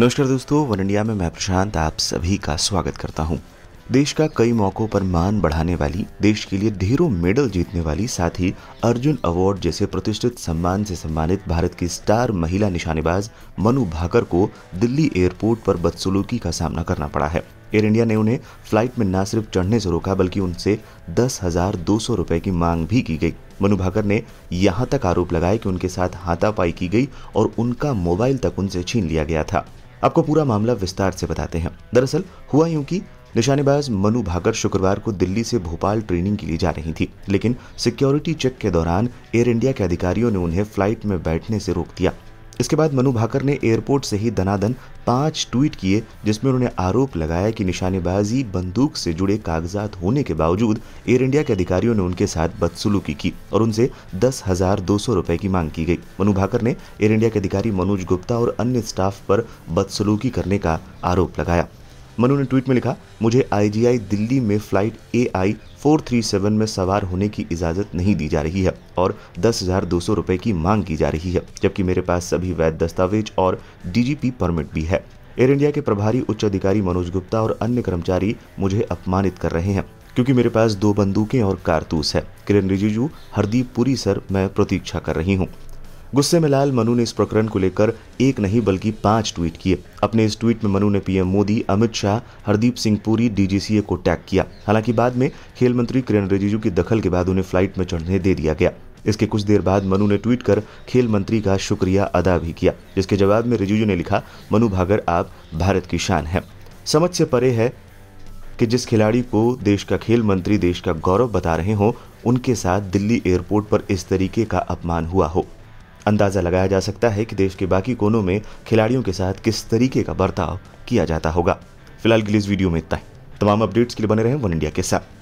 नमस्कार दोस्तों one India में मैं प्रशांत आप सभी का स्वागत करता हूं। देश का कई मौकों पर मान बढ़ाने वाली देश के लिए ढेरों मेडल जीतने वाली साथ ही अर्जुन अवार्ड जैसे प्रतिष्ठित सम्मान से सम्मानित भारत की स्टार महिला निशानेबाज मनु भाकर को दिल्ली एयरपोर्ट पर बदसुलूकी का सामना करना पड़ा है एयर इंडिया ने उन्हें फ्लाइट में न सिर्फ चढ़ने से रोका बल्कि उनसे दस हजार दो सौ रुपए की मांग भी की गई मनु भाकर ने यहाँ तक आरोप लगाया कि उनके साथ हाथापाई की गई और उनका मोबाइल तक उनसे छीन लिया गया था आपको पूरा मामला विस्तार से बताते हैं दरअसल हुआ यूं कि निशानेबाज मनु भाकर शुक्रवार को दिल्ली से भोपाल ट्रेनिंग के लिए जा रही थी लेकिन सिक्योरिटी चेक के दौरान एयर इंडिया के अधिकारियों ने उन्हें फ्लाइट में बैठने से रोक दिया इसके बाद मनु भाकर ने एयरपोर्ट से ही दनादन पांच ट्वीट किए जिसमें उन्होंने आरोप लगाया कि निशानेबाजी बंदूक से जुड़े कागजात होने के बावजूद एयर इंडिया के अधिकारियों ने उनके साथ बदसुलूकी की और उनसे दस हजार दो सौ रूपए की मांग की गई मनु भाकर ने एयर इंडिया के अधिकारी मनोज गुप्ता और अन्य स्टाफ पर बदसुलूकी करने का आरोप लगाया मनु ने ट्वीट में लिखा मुझे आईजीआई दिल्ली में flight A I four three seven में सवार होने की इजाज़त नहीं दी जा रही है और दस हज़ार दो सौ रूपए की मांग की जा रही है जबकि मेरे पास सभी वैध दस्तावेज और डीजीपी परमिट भी है एयर इंडिया के प्रभारी उच्च अधिकारी मनोज गुप्ता और अन्य कर्मचारी मुझे अपमानित कर रहे हैं क्योंकि मेरे पास दो बंदूकें और कारतूस है किरण रिजिजू हरदीप पुरी सर मैं प्रतीक्षा कर रही हूँ गुस्से में लाल मनु ने इस प्रकरण को लेकर एक नहीं बल्कि पांच ट्वीट किए अपने इस ट्वीट में मनु ने पीएम मोदी अमित शाह हरदीप सिंह पुरी डीजीसीए को टैग किया हालांकि बाद में खेल मंत्री किरण रिजिजू की दखल के बाद उन्हें फ्लाइट में चढ़ने दे दिया गया इसके कुछ देर बाद मनु ने ट्वीट कर खेल मंत्री का शुक्रिया अदा भी किया जिसके जवाब में रिजिजू ने लिखा मनु भागर आप भारत की शान है समझ से परे है कि जिस खिलाड़ी को देश का खेल मंत्री देश का गौरव बता रहे हो उनके साथ दिल्ली एयरपोर्ट पर इस तरीके का अपमान हुआ हो अंदाज़ा लगाया जा सकता है कि देश के बाकी कोनों में खिलाड़ियों के साथ किस तरीके का बर्ताव किया जाता होगा फिलहाल के लिए इस वीडियो में इतना ही तमाम अपडेट्स के लिए बने रहे वन इंडिया के साथ